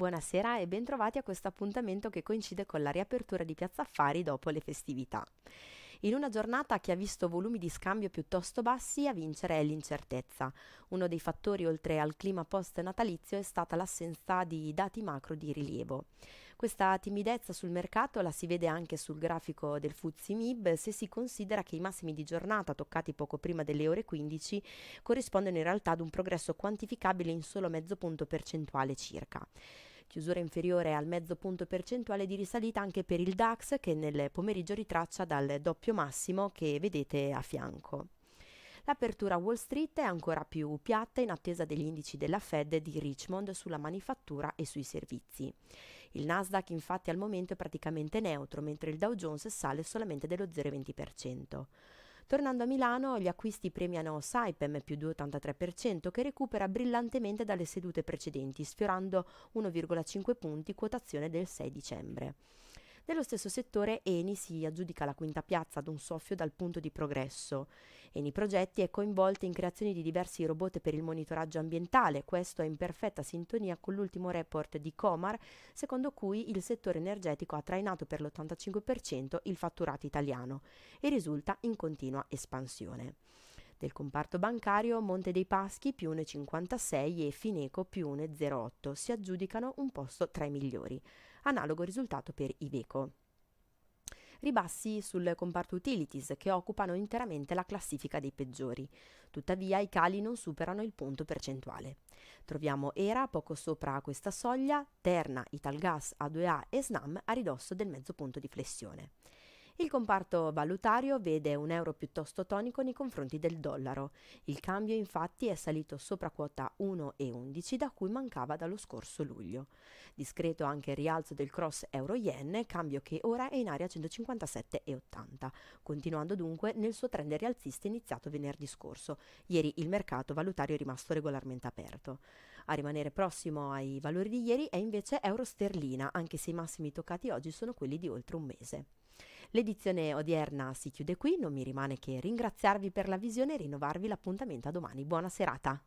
Buonasera e bentrovati a questo appuntamento che coincide con la riapertura di Piazza Affari dopo le festività. In una giornata che ha visto volumi di scambio piuttosto bassi, a vincere è l'incertezza. Uno dei fattori, oltre al clima post-natalizio, è stata l'assenza di dati macro di rilievo. Questa timidezza sul mercato la si vede anche sul grafico del Fuzzi MIB se si considera che i massimi di giornata toccati poco prima delle ore 15 corrispondono in realtà ad un progresso quantificabile in solo mezzo punto percentuale circa chiusura inferiore al mezzo punto percentuale di risalita anche per il DAX che nel pomeriggio ritraccia dal doppio massimo che vedete a fianco. L'apertura a Wall Street è ancora più piatta in attesa degli indici della Fed di Richmond sulla manifattura e sui servizi. Il Nasdaq infatti al momento è praticamente neutro, mentre il Dow Jones sale solamente dello 0,20%. Tornando a Milano, gli acquisti premiano Saipem più 2,83% che recupera brillantemente dalle sedute precedenti, sfiorando 1,5 punti quotazione del 6 dicembre. Nello stesso settore Eni si aggiudica la quinta piazza ad un soffio dal punto di progresso. Eni Progetti è coinvolta in creazioni di diversi robot per il monitoraggio ambientale, questo è in perfetta sintonia con l'ultimo report di Comar, secondo cui il settore energetico ha trainato per l'85% il fatturato italiano e risulta in continua espansione del comparto bancario Monte dei Paschi più 1,56 e Fineco più 1,08 si aggiudicano un posto tra i migliori analogo risultato per Iveco. Ribassi sul comparto utilities che occupano interamente la classifica dei peggiori. Tuttavia i cali non superano il punto percentuale. Troviamo Era poco sopra questa soglia, Terna, Italgas, A2A e Snam a ridosso del mezzo punto di flessione. Il comparto valutario vede un euro piuttosto tonico nei confronti del dollaro. Il cambio infatti è salito sopra quota 1,11 da cui mancava dallo scorso luglio. Discreto anche il rialzo del cross euro-yen, cambio che ora è in area 157,80, continuando dunque nel suo trend rialzista iniziato venerdì scorso. Ieri il mercato valutario è rimasto regolarmente aperto. A rimanere prossimo ai valori di ieri è invece euro sterlina, anche se i massimi toccati oggi sono quelli di oltre un mese. L'edizione odierna si chiude qui, non mi rimane che ringraziarvi per la visione e rinnovarvi l'appuntamento a domani. Buona serata!